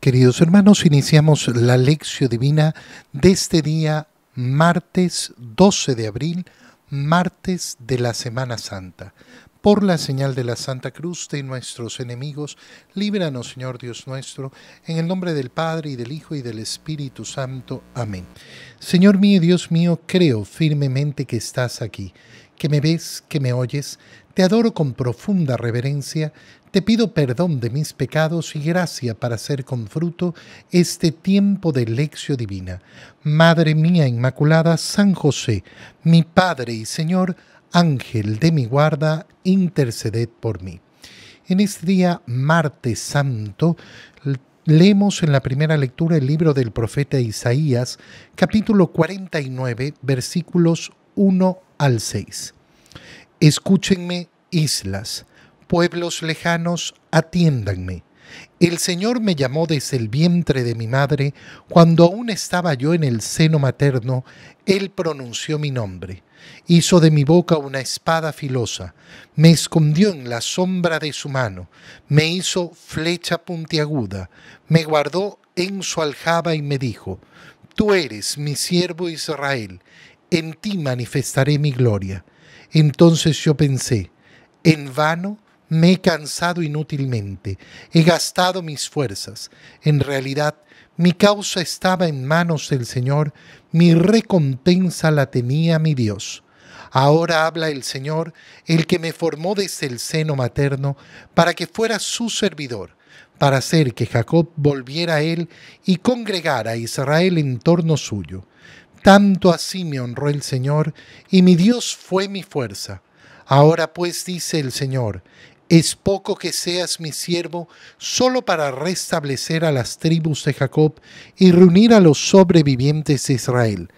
Queridos hermanos, iniciamos la lección divina de este día, martes 12 de abril, martes de la Semana Santa. Por la señal de la Santa Cruz de nuestros enemigos, líbranos, Señor Dios nuestro, en el nombre del Padre, y del Hijo, y del Espíritu Santo. Amén. Señor mío, Dios mío, creo firmemente que estás aquí, que me ves, que me oyes. Te adoro con profunda reverencia, te pido perdón de mis pecados y gracia para hacer con fruto este tiempo de lección divina. Madre mía Inmaculada, San José, mi Padre y Señor, Ángel de mi guarda, interceded por mí. En este día, martes santo, leemos en la primera lectura el libro del profeta Isaías, capítulo 49, versículos 1 al 6. Escúchenme, islas, pueblos lejanos, atiéndanme. El Señor me llamó desde el vientre de mi madre, cuando aún estaba yo en el seno materno, Él pronunció mi nombre, hizo de mi boca una espada filosa, me escondió en la sombra de su mano, me hizo flecha puntiaguda, me guardó en su aljaba y me dijo, Tú eres mi siervo Israel, en ti manifestaré mi gloria. Entonces yo pensé, en vano me he cansado inútilmente, he gastado mis fuerzas. En realidad, mi causa estaba en manos del Señor, mi recompensa la tenía mi Dios. Ahora habla el Señor, el que me formó desde el seno materno, para que fuera su servidor, para hacer que Jacob volviera a él y congregara a Israel en torno suyo tanto así me honró el Señor, y mi Dios fue mi fuerza. Ahora pues dice el Señor, es poco que seas mi siervo solo para restablecer a las tribus de Jacob y reunir a los sobrevivientes de Israel.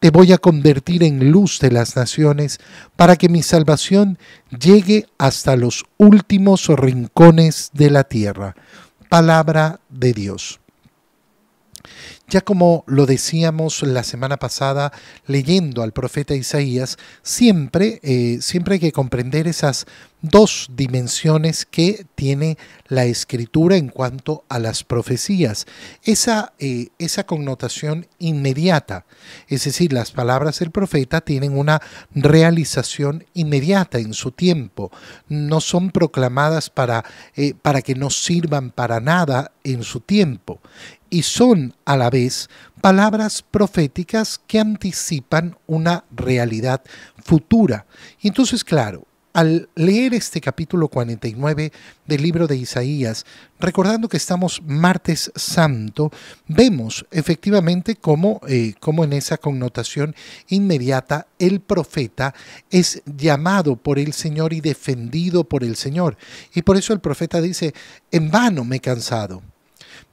Te voy a convertir en luz de las naciones para que mi salvación llegue hasta los últimos rincones de la tierra. Palabra de Dios. Ya como lo decíamos la semana pasada leyendo al profeta Isaías, siempre, eh, siempre hay que comprender esas dos dimensiones que tiene la escritura en cuanto a las profecías. Esa, eh, esa connotación inmediata, es decir, las palabras del profeta tienen una realización inmediata en su tiempo, no son proclamadas para, eh, para que no sirvan para nada en su tiempo y son a la vez palabras proféticas que anticipan una realidad futura. Y entonces, claro, al leer este capítulo 49 del libro de Isaías, recordando que estamos martes santo, vemos efectivamente cómo, eh, cómo, en esa connotación inmediata el profeta es llamado por el Señor y defendido por el Señor. Y por eso el profeta dice, en vano me he cansado.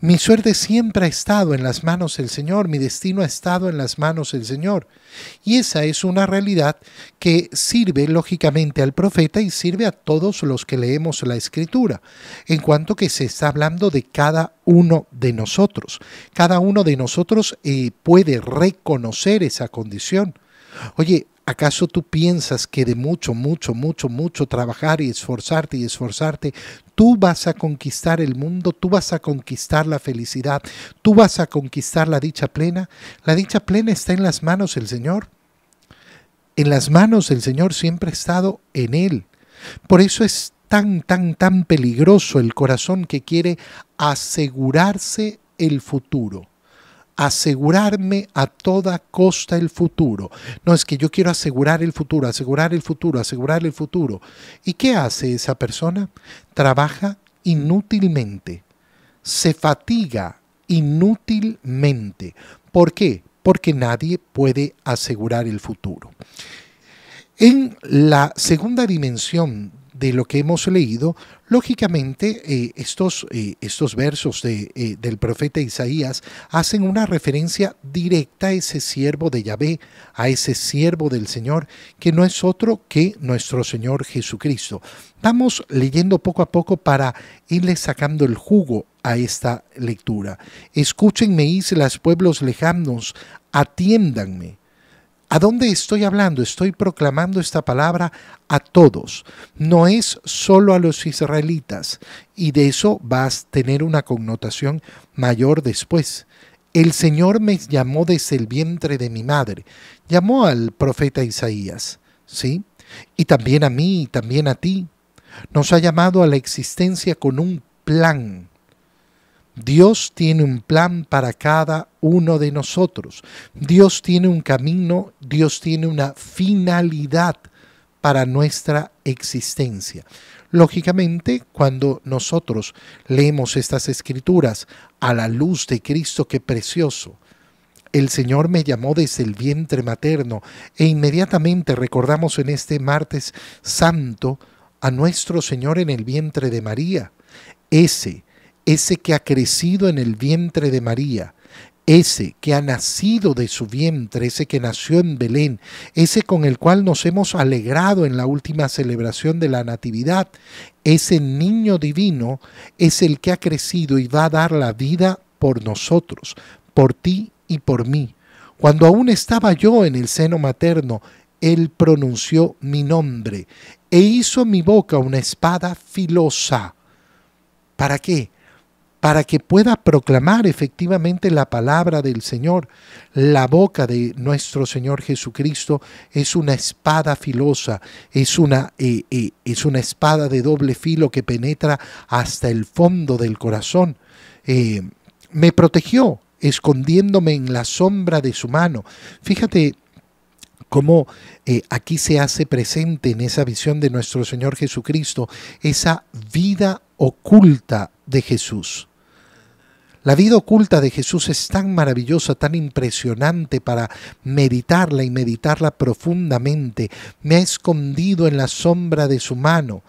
Mi suerte siempre ha estado en las manos del Señor, mi destino ha estado en las manos del Señor. Y esa es una realidad que sirve lógicamente al profeta y sirve a todos los que leemos la escritura, en cuanto que se está hablando de cada uno de nosotros. Cada uno de nosotros eh, puede reconocer esa condición. Oye, ¿Acaso tú piensas que de mucho, mucho, mucho, mucho trabajar y esforzarte y esforzarte, Tú vas a conquistar el mundo, tú vas a conquistar la felicidad, tú vas a conquistar la dicha plena. La dicha plena está en las manos del Señor. En las manos del Señor siempre ha estado en Él. Por eso es tan, tan, tan peligroso el corazón que quiere asegurarse el futuro asegurarme a toda costa el futuro. No es que yo quiero asegurar el futuro, asegurar el futuro, asegurar el futuro. ¿Y qué hace esa persona? Trabaja inútilmente, se fatiga inútilmente. ¿Por qué? Porque nadie puede asegurar el futuro. En la segunda dimensión de lo que hemos leído, lógicamente eh, estos, eh, estos, versos de, eh, del profeta Isaías hacen una referencia directa a ese siervo de Yahvé, a ese siervo del Señor, que no es otro que nuestro Señor Jesucristo. Vamos leyendo poco a poco para irle sacando el jugo a esta lectura. Escúchenme, islas, pueblos lejanos, atiéndanme ¿A dónde estoy hablando? Estoy proclamando esta palabra a todos. No es solo a los israelitas. Y de eso vas a tener una connotación mayor después. El Señor me llamó desde el vientre de mi madre. Llamó al profeta Isaías, ¿sí? Y también a mí, y también a ti. Nos ha llamado a la existencia con un plan Dios tiene un plan para cada uno de nosotros. Dios tiene un camino, Dios tiene una finalidad para nuestra existencia. Lógicamente, cuando nosotros leemos estas escrituras a la luz de Cristo, qué precioso. El Señor me llamó desde el vientre materno e inmediatamente recordamos en este martes santo a nuestro Señor en el vientre de María. Ese ese que ha crecido en el vientre de María, ese que ha nacido de su vientre, ese que nació en Belén, ese con el cual nos hemos alegrado en la última celebración de la Natividad, ese niño divino es el que ha crecido y va a dar la vida por nosotros, por ti y por mí. Cuando aún estaba yo en el seno materno, Él pronunció mi nombre e hizo mi boca una espada filosa. ¿Para qué? para que pueda proclamar efectivamente la palabra del Señor. La boca de nuestro Señor Jesucristo es una espada filosa, es una, eh, eh, es una espada de doble filo que penetra hasta el fondo del corazón. Eh, me protegió escondiéndome en la sombra de su mano. Fíjate cómo aquí se hace presente en esa visión de nuestro Señor Jesucristo esa vida oculta de Jesús. La vida oculta de Jesús es tan maravillosa, tan impresionante para meditarla y meditarla profundamente. Me ha escondido en la sombra de su mano.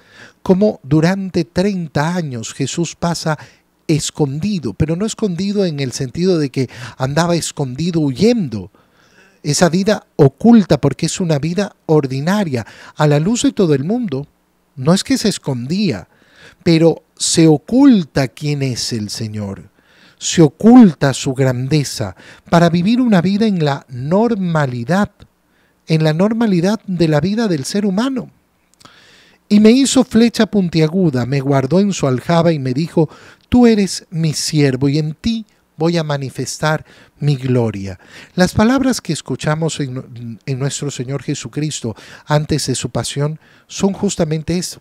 Como durante 30 años Jesús pasa escondido, pero no escondido en el sentido de que andaba escondido huyendo, esa vida oculta, porque es una vida ordinaria, a la luz de todo el mundo. No es que se escondía, pero se oculta quién es el Señor se oculta su grandeza para vivir una vida en la normalidad, en la normalidad de la vida del ser humano. Y me hizo flecha puntiaguda, me guardó en su aljaba y me dijo, tú eres mi siervo y en ti voy a manifestar mi gloria. Las palabras que escuchamos en, nuestro Señor Jesucristo antes de su pasión son justamente eso.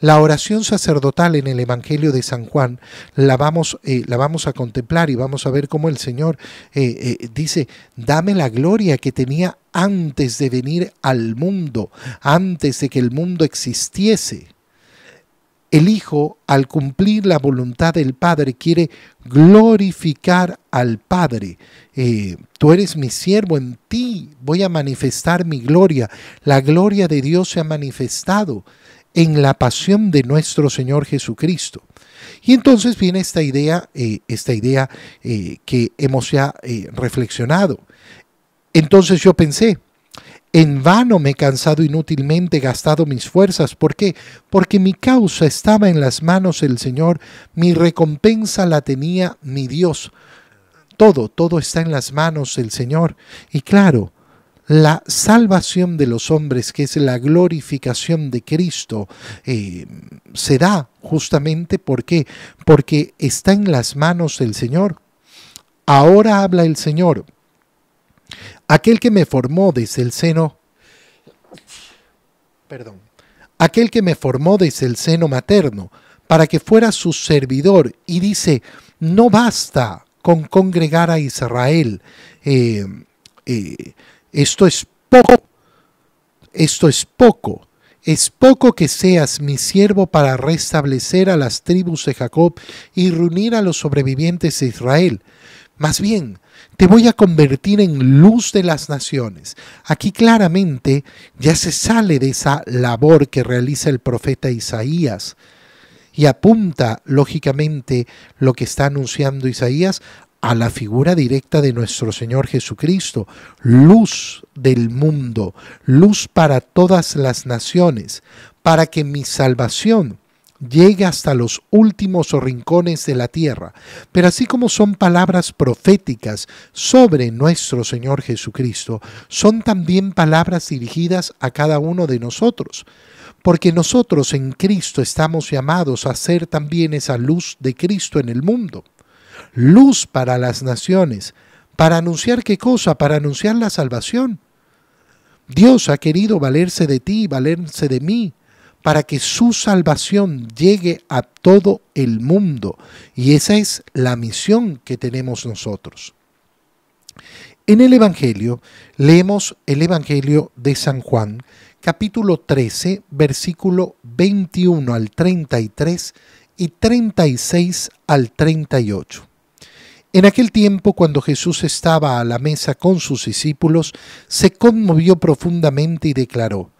La oración sacerdotal en el Evangelio de San Juan la vamos, eh, la vamos a contemplar y vamos a ver cómo el Señor eh, eh, dice, dame la gloria que tenía antes de venir al mundo, antes de que el mundo existiese. El Hijo, al cumplir la voluntad del Padre, quiere glorificar al Padre. tú eres mi siervo, en ti voy a manifestar mi gloria. La gloria de Dios se ha manifestado en la pasión de nuestro Señor Jesucristo. Y entonces viene esta idea, eh, esta idea eh, que hemos ya eh, reflexionado. Entonces yo pensé, en vano me he cansado inútilmente, gastado mis fuerzas. ¿Por qué? Porque mi causa estaba en las manos del Señor, mi recompensa la tenía mi Dios. Todo, todo está en las manos del Señor. Y claro, la salvación de los hombres, que es la glorificación de Cristo, eh, se da justamente porque, porque está en las manos del Señor. Ahora habla el Señor, aquel que me formó desde el seno, perdón, aquel que me formó desde el seno materno, para que fuera su servidor, y dice, no basta con congregar a Israel. Eh, eh, esto es poco. Esto es poco. Es poco que seas mi siervo para restablecer a las tribus de Jacob y reunir a los sobrevivientes de Israel. Más bien, te voy a convertir en luz de las naciones. Aquí claramente ya se sale de esa labor que realiza el profeta Isaías y apunta lógicamente lo que está anunciando Isaías a la figura directa de nuestro Señor Jesucristo, luz del mundo, luz para todas las naciones, para que mi salvación llegue hasta los últimos rincones de la tierra. Pero así como son palabras proféticas sobre nuestro Señor Jesucristo, son también palabras dirigidas a cada uno de nosotros porque nosotros en Cristo estamos llamados a ser también esa luz de Cristo en el mundo luz para las naciones. ¿Para anunciar qué cosa? Para anunciar la salvación. Dios ha querido valerse de ti, valerse de mí, para que su salvación llegue a todo el mundo. Y esa es la misión que tenemos nosotros. En el Evangelio, leemos el Evangelio de San Juan, capítulo 13, versículo 21 al 33 y 36 al 38. En aquel tiempo, cuando Jesús estaba a la mesa con sus discípulos, se conmovió profundamente y declaró,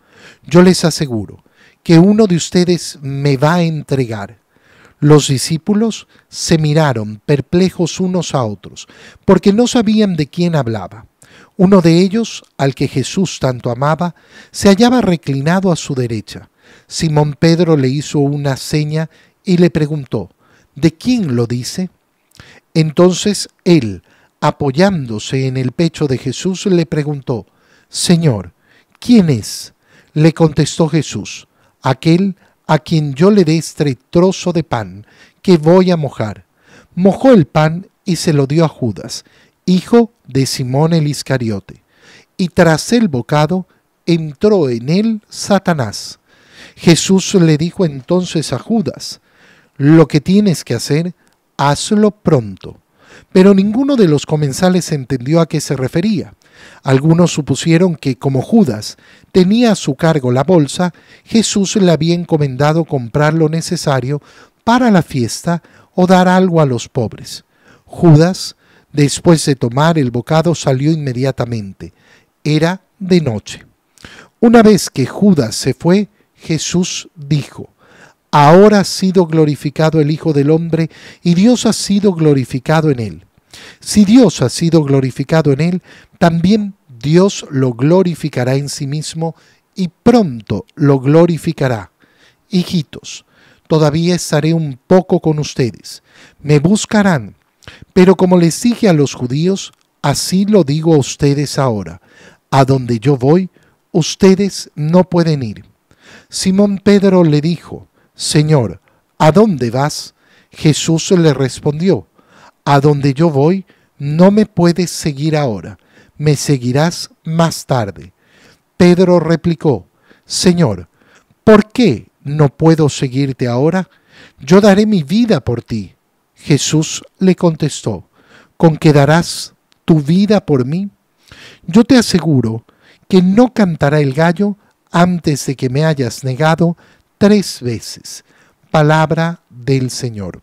Yo les aseguro que uno de ustedes me va a entregar. Los discípulos se miraron perplejos unos a otros, porque no sabían de quién hablaba. Uno de ellos, al que Jesús tanto amaba, se hallaba reclinado a su derecha. Simón Pedro le hizo una seña y le preguntó, ¿De quién lo dice? Entonces él, apoyándose en el pecho de Jesús, le preguntó, Señor, ¿quién es? Le contestó Jesús, aquel a quien yo le dé este trozo de pan que voy a mojar. Mojó el pan y se lo dio a Judas, hijo de Simón el Iscariote. Y tras el bocado entró en él Satanás. Jesús le dijo entonces a Judas, lo que tienes que hacer, hazlo pronto. Pero ninguno de los comensales entendió a qué se refería. Algunos supusieron que, como Judas tenía a su cargo la bolsa, Jesús le había encomendado comprar lo necesario para la fiesta o dar algo a los pobres. Judas, después de tomar el bocado, salió inmediatamente. Era de noche. Una vez que Judas se fue, Jesús dijo, Ahora ha sido glorificado el Hijo del Hombre y Dios ha sido glorificado en él. Si Dios ha sido glorificado en él, también Dios lo glorificará en sí mismo y pronto lo glorificará. Hijitos, todavía estaré un poco con ustedes. Me buscarán. Pero como les dije a los judíos, así lo digo a ustedes ahora. A donde yo voy, ustedes no pueden ir. Simón Pedro le dijo, Señor, ¿a dónde vas? Jesús le respondió, a donde yo voy no me puedes seguir ahora, me seguirás más tarde. Pedro replicó, Señor, ¿por qué no puedo seguirte ahora? Yo daré mi vida por ti. Jesús le contestó, ¿con qué darás tu vida por mí? Yo te aseguro que no cantará el gallo antes de que me hayas negado tres veces. Palabra del Señor.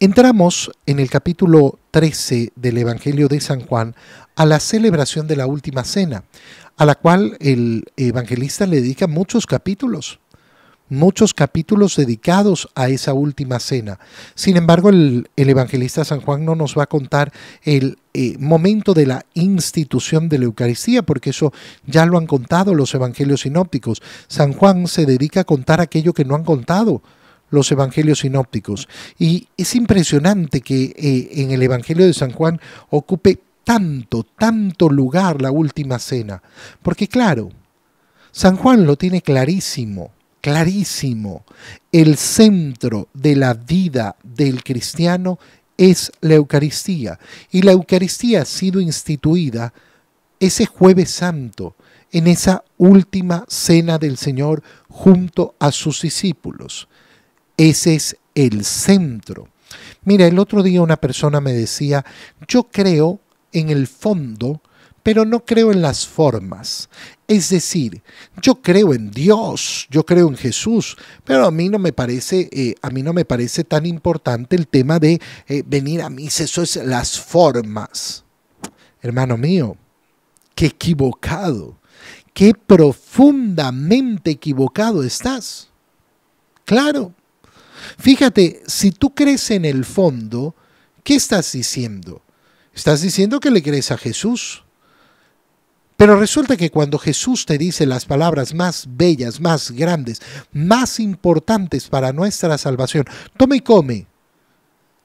Entramos en el capítulo 13 del Evangelio de San Juan a la celebración de la Última Cena, a la cual el evangelista le dedica muchos capítulos muchos capítulos dedicados a esa última cena. Sin embargo, el, evangelista San Juan no nos va a contar el eh, momento de la institución de la Eucaristía, porque eso ya lo han contado los evangelios sinópticos. San Juan se dedica a contar aquello que no han contado los evangelios sinópticos. Y es impresionante que eh, en el Evangelio de San Juan ocupe tanto, tanto lugar la última cena. Porque claro, San Juan lo tiene clarísimo clarísimo. El centro de la vida del cristiano es la Eucaristía. Y la Eucaristía ha sido instituida ese jueves santo, en esa última cena del Señor junto a sus discípulos. Ese es el centro. Mira, el otro día una persona me decía, yo creo en el fondo pero no creo en las formas. Es decir, yo creo en Dios, yo creo en Jesús, pero a mí no me parece, eh, a mí no me parece tan importante el tema de eh, venir a mí. eso es las formas. Hermano mío, qué equivocado, qué profundamente equivocado estás. Claro. Fíjate, si tú crees en el fondo, ¿qué estás diciendo? Estás diciendo que le crees a Jesús. Pero resulta que cuando Jesús te dice las palabras más bellas, más grandes, más importantes para nuestra salvación, toma y come,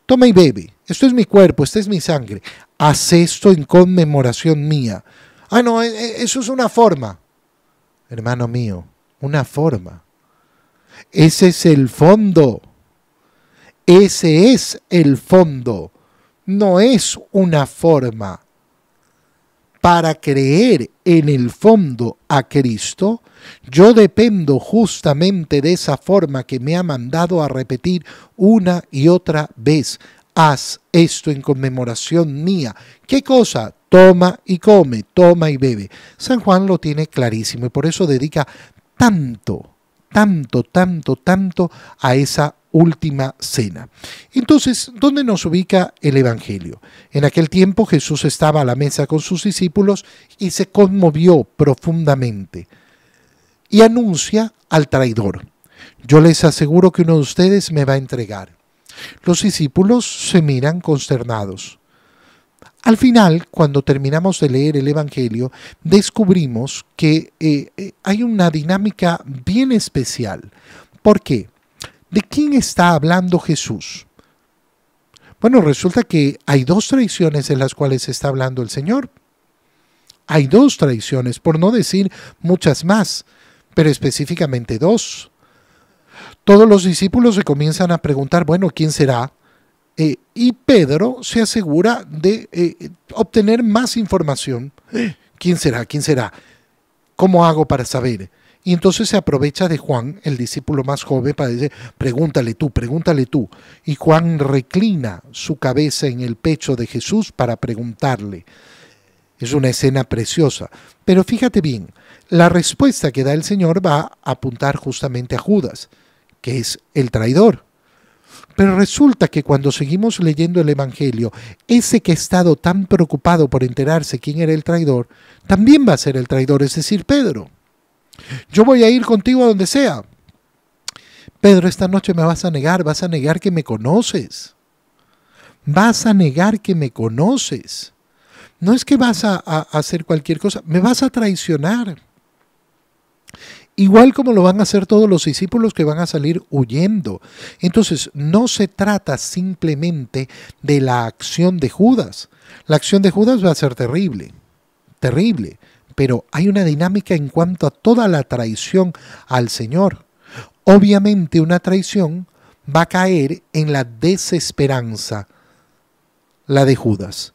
toma y bebe, esto es mi cuerpo, esta es mi sangre, haz esto en conmemoración mía. Ah, no, e, e, eso es una forma. Hermano mío, una forma. Ese es el fondo. Ese es el fondo. No es una forma para creer en el fondo a Cristo, yo dependo justamente de esa forma que me ha mandado a repetir una y otra vez. Haz esto en conmemoración mía. ¿Qué cosa? Toma y come, toma y bebe. San Juan lo tiene clarísimo y por eso dedica tanto, tanto, tanto, tanto a esa última cena. Entonces, ¿dónde nos ubica el Evangelio? En aquel tiempo Jesús estaba a la mesa con sus discípulos y se conmovió profundamente y anuncia al traidor. Yo les aseguro que uno de ustedes me va a entregar. Los discípulos se miran consternados. Al final, cuando terminamos de leer el Evangelio, descubrimos que eh, eh, hay una dinámica bien especial. ¿Por qué? ¿De quién está hablando Jesús? Bueno, resulta que hay dos traiciones en las cuales está hablando el Señor. Hay dos traiciones, por no decir muchas más, pero específicamente dos. Todos los discípulos se comienzan a preguntar, bueno, ¿quién será? Eh, y Pedro se asegura de eh, obtener más información. ¿Quién será? ¿Quién será? ¿Cómo hago para saber? Y entonces se aprovecha de Juan, el discípulo más joven, para decir, pregúntale tú, pregúntale tú. Y Juan reclina su cabeza en el pecho de Jesús para preguntarle. Es una escena preciosa. Pero fíjate bien, la respuesta que da el Señor va a apuntar justamente a Judas, que es el traidor. Pero resulta que cuando seguimos leyendo el Evangelio, ese que ha estado tan preocupado por enterarse quién era el traidor, también va a ser el traidor, es decir, Pedro. Yo voy a ir contigo a donde sea. Pedro, esta noche me vas a negar, vas a negar que me conoces. Vas a negar que me conoces. No es que vas a, hacer cualquier cosa, me vas a traicionar. Igual como lo van a hacer todos los discípulos que van a salir huyendo. Entonces, no se trata simplemente de la acción de Judas. La acción de Judas va a ser terrible, terrible pero hay una dinámica en cuanto a toda la traición al Señor. Obviamente una traición va a caer en la desesperanza, la de Judas.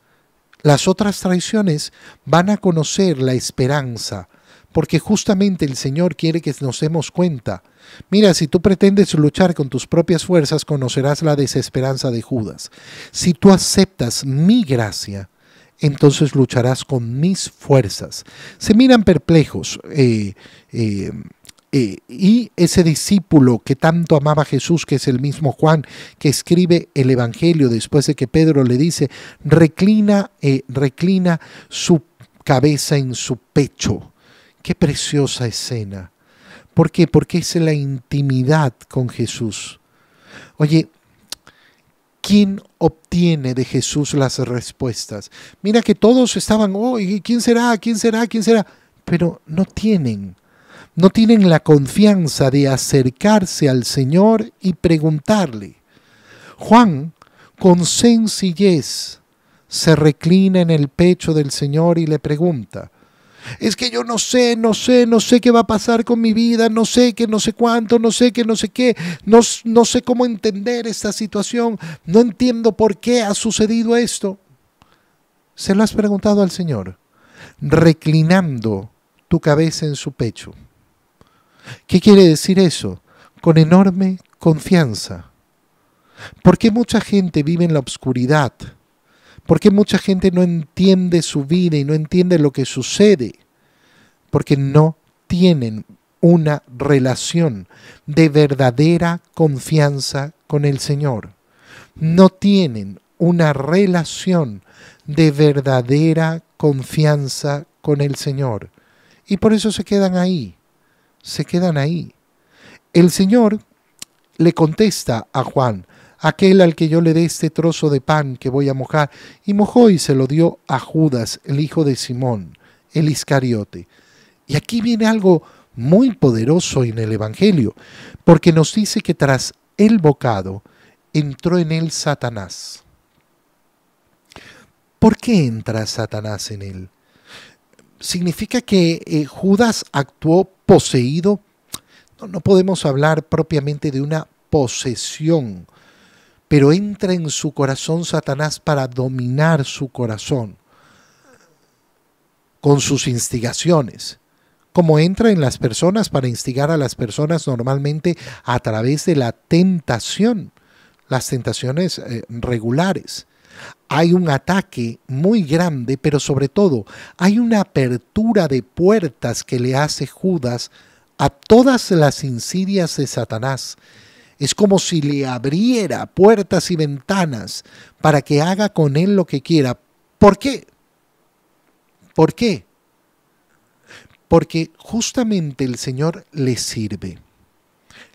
Las otras traiciones van a conocer la esperanza, porque justamente el Señor quiere que nos demos cuenta. Mira, si tú pretendes luchar con tus propias fuerzas, conocerás la desesperanza de Judas. Si tú aceptas mi gracia, entonces lucharás con mis fuerzas. Se miran perplejos. Eh, eh, eh, y ese discípulo que tanto amaba a Jesús, que es el mismo Juan, que escribe el Evangelio después de que Pedro le dice, reclina, reclina su cabeza en su pecho. Qué preciosa escena. ¿Por qué? Porque es la intimidad con Jesús. Oye, ¿Quién obtiene de Jesús las respuestas? Mira que todos estaban, oh, quién será? ¿Quién será? ¿Quién será? Pero no tienen, no tienen la confianza de acercarse al Señor y preguntarle. Juan, con sencillez, se reclina en el pecho del Señor y le pregunta, es que yo no sé, no sé, no sé qué va a pasar con mi vida, no sé qué, no sé cuánto, no sé qué, no sé qué, no, sé cómo entender esta situación, no entiendo por qué ha sucedido esto. Se lo has preguntado al Señor, reclinando tu cabeza en su pecho. ¿Qué quiere decir eso? Con enorme confianza. Porque mucha gente vive en la oscuridad porque mucha gente no entiende su vida y no entiende lo que sucede? Porque no tienen una relación de verdadera confianza con el Señor. No tienen una relación de verdadera confianza con el Señor. Y por eso se quedan ahí, se quedan ahí. El Señor le contesta a Juan, aquel al que yo le dé este trozo de pan que voy a mojar. Y mojó y se lo dio a Judas, el hijo de Simón, el Iscariote. Y aquí viene algo muy poderoso en el Evangelio, porque nos dice que tras el bocado entró en él Satanás. ¿Por qué entra Satanás en él? ¿Significa que eh, Judas actuó poseído? No, no podemos hablar propiamente de una posesión pero entra en su corazón Satanás para dominar su corazón con sus instigaciones como entra en las personas para instigar a las personas normalmente a través de la tentación, las tentaciones eh, regulares. Hay un ataque muy grande, pero sobre todo hay una apertura de puertas que le hace Judas a todas las insidias de Satanás es como si le abriera puertas y ventanas para que haga con él lo que quiera. ¿Por qué? ¿Por qué? Porque justamente el Señor le sirve,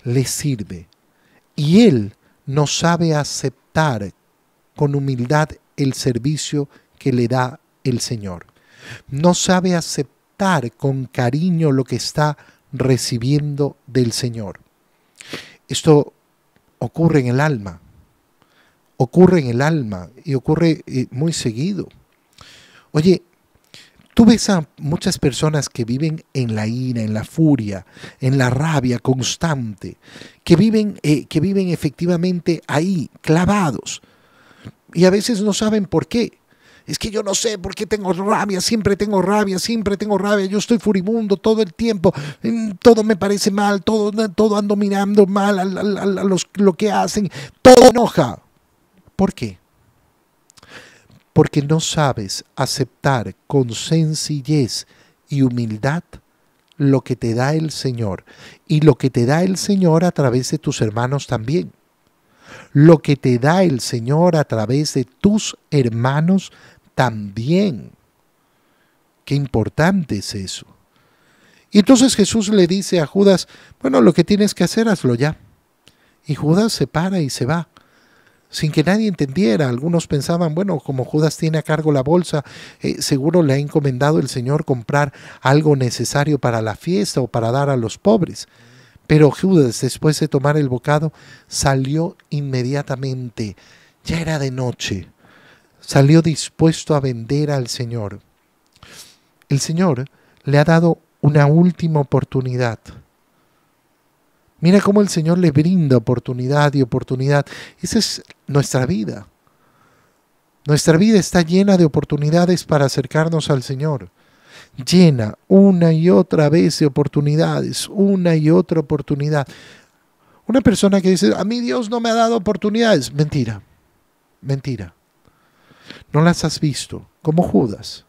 le sirve. Y Él no sabe aceptar con humildad el servicio que le da el Señor. No sabe aceptar con cariño lo que está recibiendo del Señor. Esto ocurre en el alma, ocurre en el alma y ocurre eh, muy seguido. Oye, tú ves a muchas personas que viven en la ira, en la furia, en la rabia constante, que viven, eh, que viven efectivamente ahí, clavados, y a veces no saben por qué es que yo no sé por qué tengo rabia, siempre tengo rabia, siempre tengo rabia, yo estoy furibundo todo el tiempo, mm, todo me parece mal, todo, todo ando mirando mal a, los, lo que hacen, todo enoja. ¿Por qué? Porque no sabes aceptar con sencillez y humildad lo que te da el Señor y lo que te da el Señor a través de tus hermanos también. Lo que te da el Señor a través de tus hermanos también. Qué importante es eso. Y entonces Jesús le dice a Judas, bueno, lo que tienes que hacer, hazlo ya. Y Judas se para y se va, sin que nadie entendiera. Algunos pensaban, bueno, como Judas tiene a cargo la bolsa, eh, seguro le ha encomendado el Señor comprar algo necesario para la fiesta o para dar a los pobres. Pero Judas, después de tomar el bocado, salió inmediatamente. Ya era de noche salió dispuesto a vender al Señor. El Señor le ha dado una última oportunidad. Mira cómo el Señor le brinda oportunidad y oportunidad. Esa es nuestra vida. Nuestra vida está llena de oportunidades para acercarnos al Señor. Llena una y otra vez de oportunidades, una y otra oportunidad. Una persona que dice, a mí Dios no me ha dado oportunidades. Mentira, mentira. No las has visto, como Judas,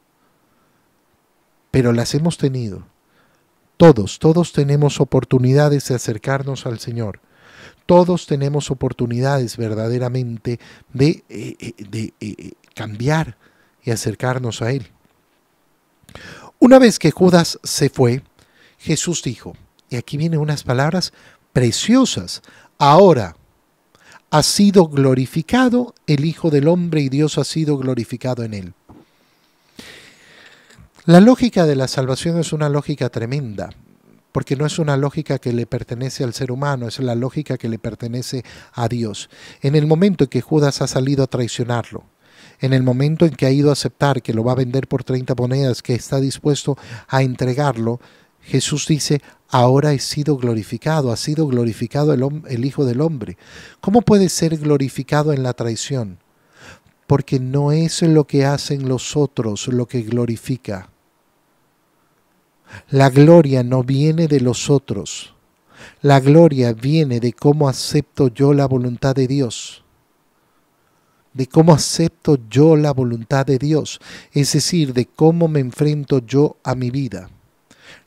pero las hemos tenido. Todos, todos tenemos oportunidades de acercarnos al Señor. Todos tenemos oportunidades verdaderamente de, eh, eh, de, eh, cambiar y acercarnos a Él. Una vez que Judas se fue, Jesús dijo, y aquí vienen unas palabras preciosas, ahora ha sido glorificado, el Hijo del Hombre y Dios ha sido glorificado en él. La lógica de la salvación es una lógica tremenda, porque no es una lógica que le pertenece al ser humano, es la lógica que le pertenece a Dios. En el momento en que Judas ha salido a traicionarlo, en el momento en que ha ido a aceptar que lo va a vender por 30 monedas, que está dispuesto a entregarlo, Jesús dice, ahora he sido glorificado, ha sido glorificado el, Hijo del Hombre. ¿Cómo puede ser glorificado en la traición? Porque no es lo que hacen los otros lo que glorifica. La gloria no viene de los otros. La gloria viene de cómo acepto yo la voluntad de Dios. De cómo acepto yo la voluntad de Dios. Es decir, de cómo me enfrento yo a mi vida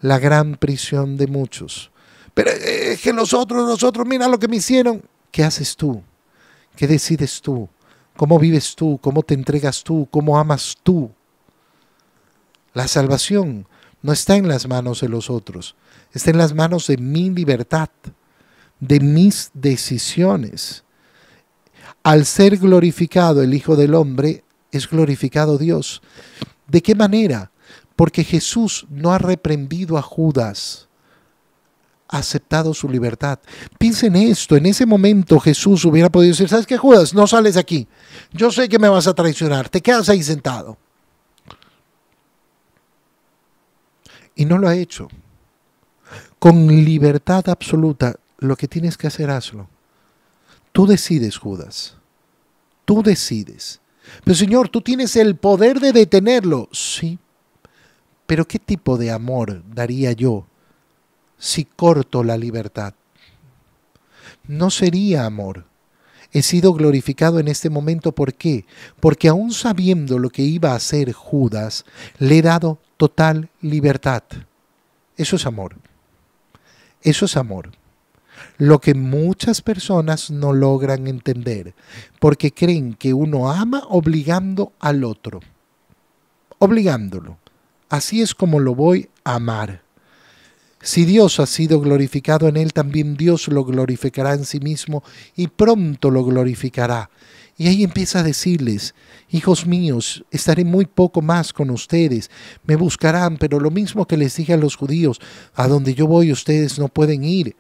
la gran prisión de muchos. Pero eh, es que nosotros, nosotros, mira lo que me hicieron. ¿Qué haces tú? ¿Qué decides tú? ¿Cómo vives tú? ¿Cómo te entregas tú? ¿Cómo amas tú? La salvación no está en las manos de los otros, está en las manos de mi libertad, de mis decisiones. Al ser glorificado el Hijo del Hombre, es glorificado Dios. ¿De qué manera? porque Jesús no ha reprendido a Judas, ha aceptado su libertad. en esto, en ese momento Jesús hubiera podido decir, ¿sabes qué Judas? No sales aquí, yo sé que me vas a traicionar, te quedas ahí sentado. Y no lo ha hecho. Con libertad absoluta, lo que tienes que hacer, hazlo. Tú decides, Judas. Tú decides. Pero Señor, tú tienes el poder de detenerlo. Sí, pero ¿qué tipo de amor daría yo si corto la libertad? No sería amor. He sido glorificado en este momento. ¿Por qué? Porque aún sabiendo lo que iba a hacer Judas, le he dado total libertad. Eso es amor. Eso es amor. Lo que muchas personas no logran entender, porque creen que uno ama obligando al otro, obligándolo así es como lo voy a amar. Si Dios ha sido glorificado en él, también Dios lo glorificará en sí mismo y pronto lo glorificará. Y ahí empieza a decirles, hijos míos, estaré muy poco más con ustedes, me buscarán, pero lo mismo que les dije a los judíos, a donde yo voy ustedes no pueden ir.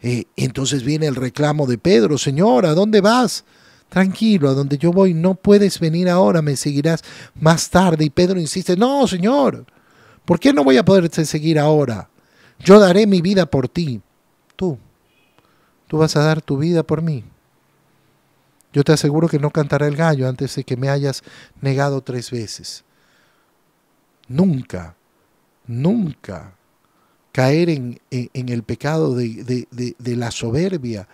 Eh, entonces viene el reclamo de Pedro, Señor, ¿a dónde vas? Tranquilo, a donde yo voy no puedes venir ahora, me seguirás más tarde. Y Pedro insiste, no, Señor, ¿Por qué no voy a poder seguir ahora? Yo daré mi vida por ti. Tú. Tú vas a dar tu vida por mí. Yo te aseguro que no cantará el gallo antes de que me hayas negado tres veces. Nunca, nunca caer en, el pecado de, la soberbia,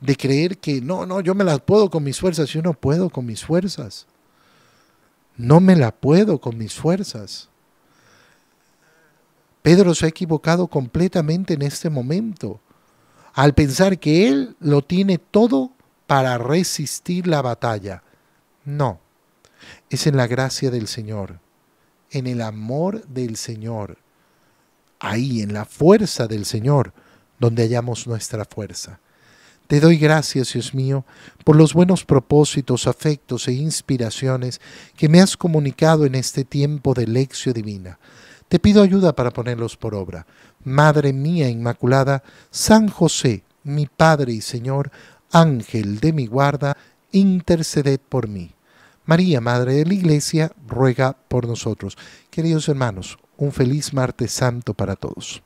de creer que no, no, yo me las puedo con mis fuerzas. Yo no puedo con mis fuerzas. No me la puedo con mis fuerzas. Pedro se ha equivocado completamente en este momento, al pensar que él lo tiene todo para resistir la batalla. No, es en la gracia del Señor, en el amor del Señor, ahí en la fuerza del Señor, donde hallamos nuestra fuerza. Te doy gracias, Dios mío, por los buenos propósitos, afectos e inspiraciones que me has comunicado en este tiempo de lección divina. Te pido ayuda para ponerlos por obra. Madre mía Inmaculada, San José, mi Padre y Señor, Ángel de mi guarda, interceded por mí. María, Madre de la Iglesia, ruega por nosotros. Queridos hermanos, un feliz martes santo para todos.